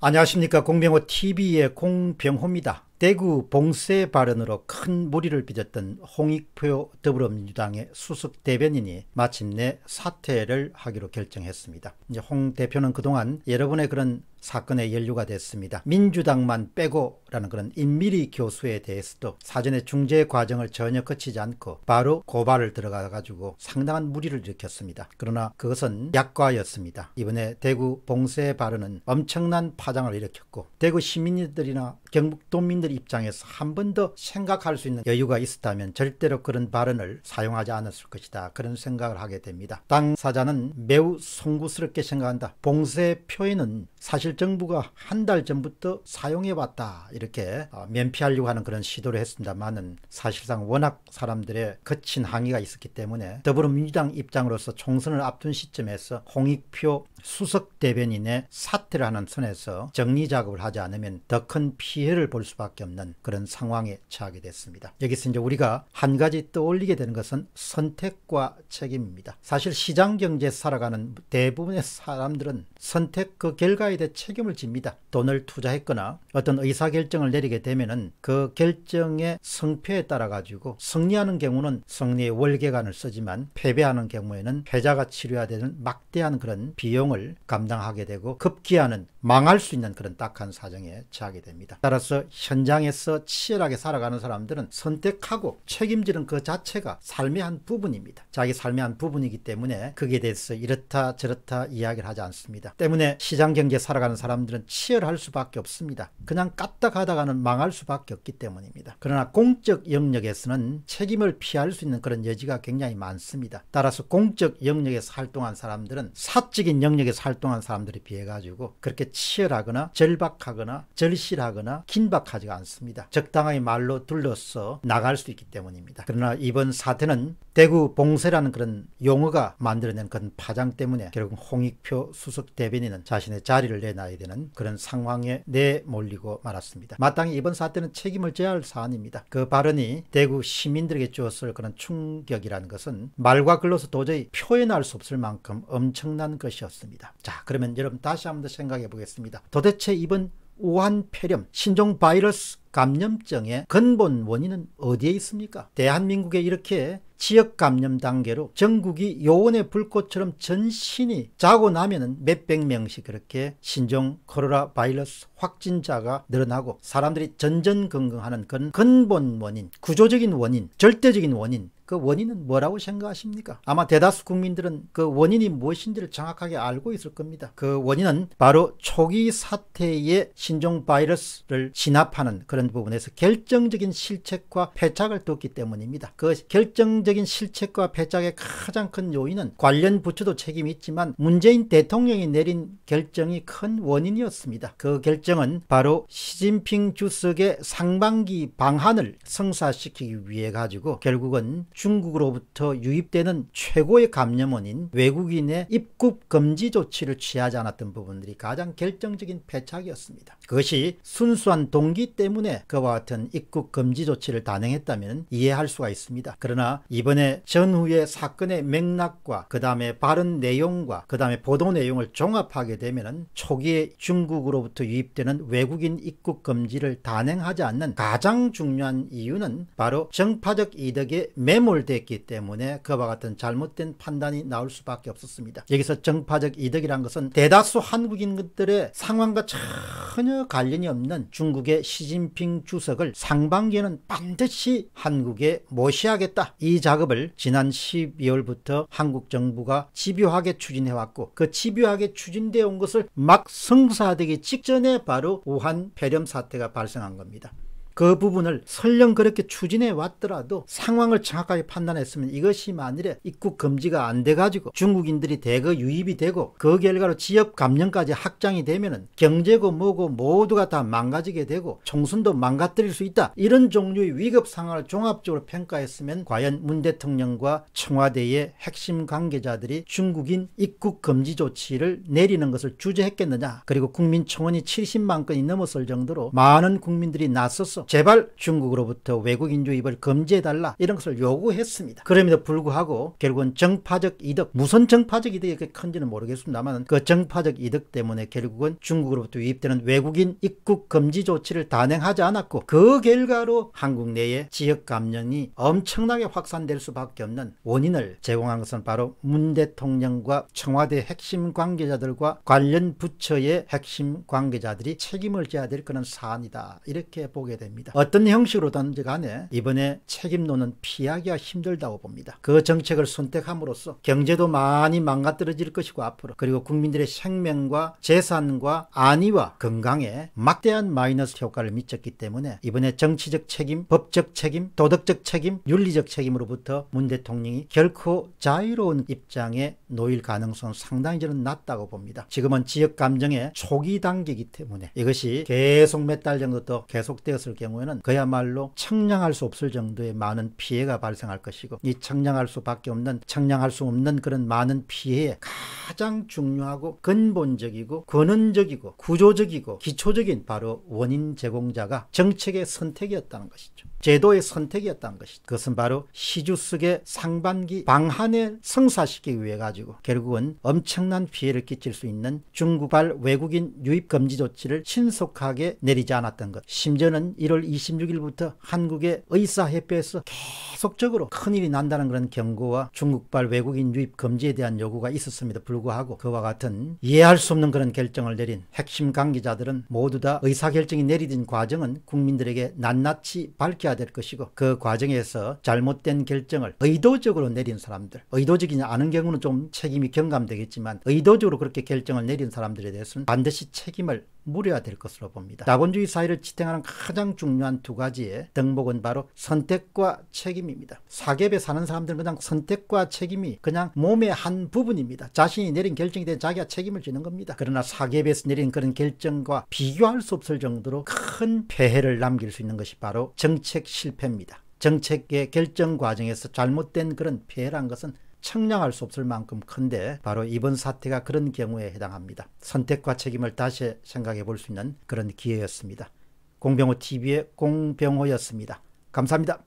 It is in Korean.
안녕하십니까 공병호 TV의 공병호입니다. 대구 봉쇄 발언으로 큰 무리를 빚었던 홍익표 더불어민주당의 수석 대변인이 마침내 사퇴를 하기로 결정했습니다. 이제 홍 대표는 그동안 여러 분의 그런 사건의 연류가 됐습니다. 민주당만 빼고라는 그런 임밀리 교수에 대해서도 사전에 중재 과정을 전혀 거치지 않고 바로 고발을 들어가 가지고 상당한 무리를 일으켰습니다. 그러나 그것은 약과였습니다. 이번에 대구 봉쇄 발언은 엄청난 파장을 일으켰고 대구 시민들이나 경북 도민들 국민들 입장에서 한 번 더 생각할 수 있는 여유가 있었다면 절대로 그런 발언을 사용하지 않았을 것이다. 그런 생각을 하게 됩니다. 당사자는 매우 송구스럽게 생각한다. 봉쇄 표현은 사실 정부가 한 달 전부터 사용해왔다. 이렇게 어, 면피하려고 하는 그런 시도를 했습니다만 사실상 워낙 사람들의 거친 항의가 있었기 때문에 더불어민주당 입장으로서 총선을 앞둔 시점에서 홍익표 수석 대변인의 사퇴를 하는 선에서 정리 작업을 하지 않으면 더 큰 피해를 볼 수밖에 없는 그런 상황에 처하게 됐습니다. 여기서 이제 우리가 한 가지 떠올리게 되는 것은 선택과 책임입니다. 사실 시장 경제 살아가는 대부분의 사람들은 선택 그 결과에 대해 책임을 집니다. 돈을 투자했거나 어떤 의사결정을 내리게 되면은 그 결정의 성패에 따라 가지고 승리하는 경우는 승리의 월계관을 쓰지만 패배하는 경우에는 패자가 치료해야 되는 막대한 그런 비용 고통을 감당하게 되고 급기야는 망할 수 있는 그런 딱한 사정에 처하게 됩니다. 따라서 현장에서 치열하게 살아가는 사람들은 선택하고 책임지는 그 자체가 삶의 한 부분입니다. 자기 삶의 한 부분이기 때문에 그게 대해서 이렇다 저렇다 이야기를 하지 않습니다. 때문에 시장 경제 살아가는 사람들은 치열할 수밖에 없습니다. 그냥 까딱하다가는 망할 수밖에 없기 때문입니다. 그러나 공적 영역에서는 책임을 피할 수 있는 그런 여지가 굉장히 많습니다. 따라서 공적 영역에서 활동한 사람들은 사적인 영역 영역에서 활동한 사람들에 비해 가지고 그렇게 치열하거나 절박하거나 절실하거나 긴박하지가 않습니다. 적당하게 말로 둘러서 나갈 수 있기 때문입니다. 그러나 이번 사태는 대구 봉쇄라는 그런 용어가 만들어낸 그런 파장 때문에 결국 홍익표 수석 대변인은 자신의 자리를 내놔야 되는 그런 상황에 내몰리고 말았습니다. 마땅히 이번 사태는 책임을 져야 할 사안입니다. 그 발언이 대구 시민들에게 주었을 그런 충격이라는 것은 말과 글로서 도저히 표현할 수 없을 만큼 엄청난 것이었습니다. 자 그러면 여러분 다시 한 번 더 생각해 보겠습니다. 도대체 이번 우한 폐렴, 신종 바이러스 감염증의 근본 원인은 어디에 있습니까? 대한민국에 이렇게 지역 감염 단계로 전국이 요원의 불꽃처럼 전신이 자고 나면은 몇백 명씩 그렇게 신종 코로나 바이러스 확진자가 늘어나고 사람들이 전전긍긍하는 그런 근본 원인, 구조적인 원인, 절대적인 원인 그 원인은 뭐라고 생각하십니까? 아마 대다수 국민들은 그 원인이 무엇인지를 정확하게 알고 있을 겁니다. 그 원인은 바로 초기 사태의 신종 바이러스를 진압하는 그런 부분에서 결정적인 실책과 패착을 뒀기 때문입니다. 그 결정적 경제적인 실책과 배짝의 가장 큰 요인은 관련 부처도 책임이 있지만 문재인 대통령이 내린 결정이 큰 원인이었습니다. 그 결정은 바로 시진핑 주석의 상반기 방한을 성사시키기 위해 가지고 결국은 중국으로부터 유입되는 최고의 감염원인 외국인의 입국 금지 조치를 취하지 않았던 부분들이 가장 결정적인 패착이었습니다. 그것이 순수한 동기 때문에 그와 같은 입국 금지 조치를 단행했다면 이해할 수가 있습니다. 그러나 이번에 전후의 사건의 맥락과 그 다음에 발언 내용과 그 다음에 보도 내용을 종합하게 되면 초기에 중국으로부터 유입되는 외국인 입국 금지를 단행하지 않는 가장 중요한 이유는 바로 정파적 이득에 매몰됐기 때문에 그와 같은 잘못된 판단이 나올 수밖에 없었습니다. 여기서 정파적 이득이란 것은 대다수 한국인들의 상황과 전혀 관련이 없는 중국의 시진핑 주석을 상반기에는 반드시 한국에 모시하겠다. 이 작업을 지난 12월부터 한국 정부가 집요하게 추진해왔고 그 집요하게 추진되어 온 것을 막 성사되기 직전에 바로 우한 폐렴 사태가 발생한 겁니다. 그 부분을 설령 그렇게 추진해 왔더라도 상황을 정확하게 판단했으면 이것이 만일에 입국 금지가 안 돼가지고 중국인들이 대거 유입이 되고 그 결과로 지역 감염까지 확장이 되면은 경제고 뭐고 모두가 다 망가지게 되고 총선도 망가뜨릴 수 있다 이런 종류의 위급 상황을 종합적으로 평가했으면 과연 문 대통령과 청와대의 핵심 관계자들이 중국인 입국 금지 조치를 내리는 것을 주저했겠느냐 그리고 국민청원이 70만 건이 넘었을 정도로 많은 국민들이 나서서 제발 중국으로부터 외국인주 입을 금지해달라 이런 것을 요구했습니다. 그럼에도 불구하고 결국은 정파적 이득 무슨 정파적 이득이 그렇게 큰지는 모르겠습니다만 그 정파적 이득 때문에 결국은 중국으로부터 유입되는 외국인 입국 금지 조치를 단행하지 않았고 그 결과로 한국 내에 지역 감염이 엄청나게 확산될 수밖에 없는 원인을 제공한 것은 바로 문 대통령과 청와대 핵심 관계자들과 관련 부처의 핵심 관계자들이 책임을 져야 될 그런 사안이다 이렇게 보게 됩니다. 겁니다. 어떤 형식으로든지 간에 이번에 책임론은 피하기가 힘들다고 봅니다. 그 정책을 선택함으로써 경제도 많이 망가뜨려질 것이고 앞으로 그리고 국민들의 생명과 재산과 안위와 건강에 막대한 마이너스 효과를 미쳤기 때문에 이번에 정치적 책임, 법적 책임, 도덕적 책임, 윤리적 책임으로부터 문 대통령이 결코 자유로운 입장에 놓일 가능성 은 상당히 저는 낮다고 봅니다. 지금은 지역 감정의 초기 단계이기 때문에 이것이 계속 몇 달 정도 더 계속되었을 경우에는 그야말로 청량할 수 없을 정도의 많은 피해가 발생할 것이고 이 청량할 수밖에 없는 청량할 수 없는 그런 많은 피해에 가장 중요하고 근본적이고 근원적이고 구조적이고 기초적인 바로 원인 제공자가 정책의 선택이었다는 것이죠. 제도의 선택이었다는 것이죠. 그것은 바로 시주석의 상반기 방한을 성사시키기 위해 가지고 결국은 엄청난 피해를 끼칠 수 있는 중국발 외국인 유입 금지 조치를 신속하게 내리지 않았던 것. 심지어는 1월 26일부터 한국의 의사협회에서 계속적으로 큰일이 난다는 그런 경고와 중국발 외국인 유입 금지에 대한 요구가 있었습니다 불구하고 그와 같은 이해할 수 없는 그런 결정을 내린 핵심 관계자들은 모두 다 의사결정이 내리는 과정은 국민들에게 낱낱이 밝혀야 될 것이고 그 과정에서 잘못된 결정을 의도적으로 내린 사람들 의도적이지 않은 경우는 좀 책임이 경감되겠지만 의도적으로 그렇게 결정을 내린 사람들에 대해서는 반드시 책임을 무료화될 것으로 봅니다. 자본주의 사회를 지탱하는 가장 중요한 두 가지의 덕목은 바로 선택과 책임입니다. 사계에 사는 사람들은 그냥 선택과 책임이 그냥 몸의 한 부분입니다. 자신이 내린 결정에 대해 자기가 책임을 지는 겁니다. 그러나 사계에서 내린 그런 결정과 비교할 수 없을 정도로 큰 폐해를 남길 수 있는 것이 바로 정책 실패입니다. 정책의 결정 과정에서 잘못된 그런 폐해란 것은 측량할 수 없을 만큼 큰데 바로 이번 사태가 그런 경우에 해당합니다. 선택과 책임을 다시 생각해 볼 수 있는 그런 기회였습니다. 공병호 TV의 공병호였습니다. 감사합니다.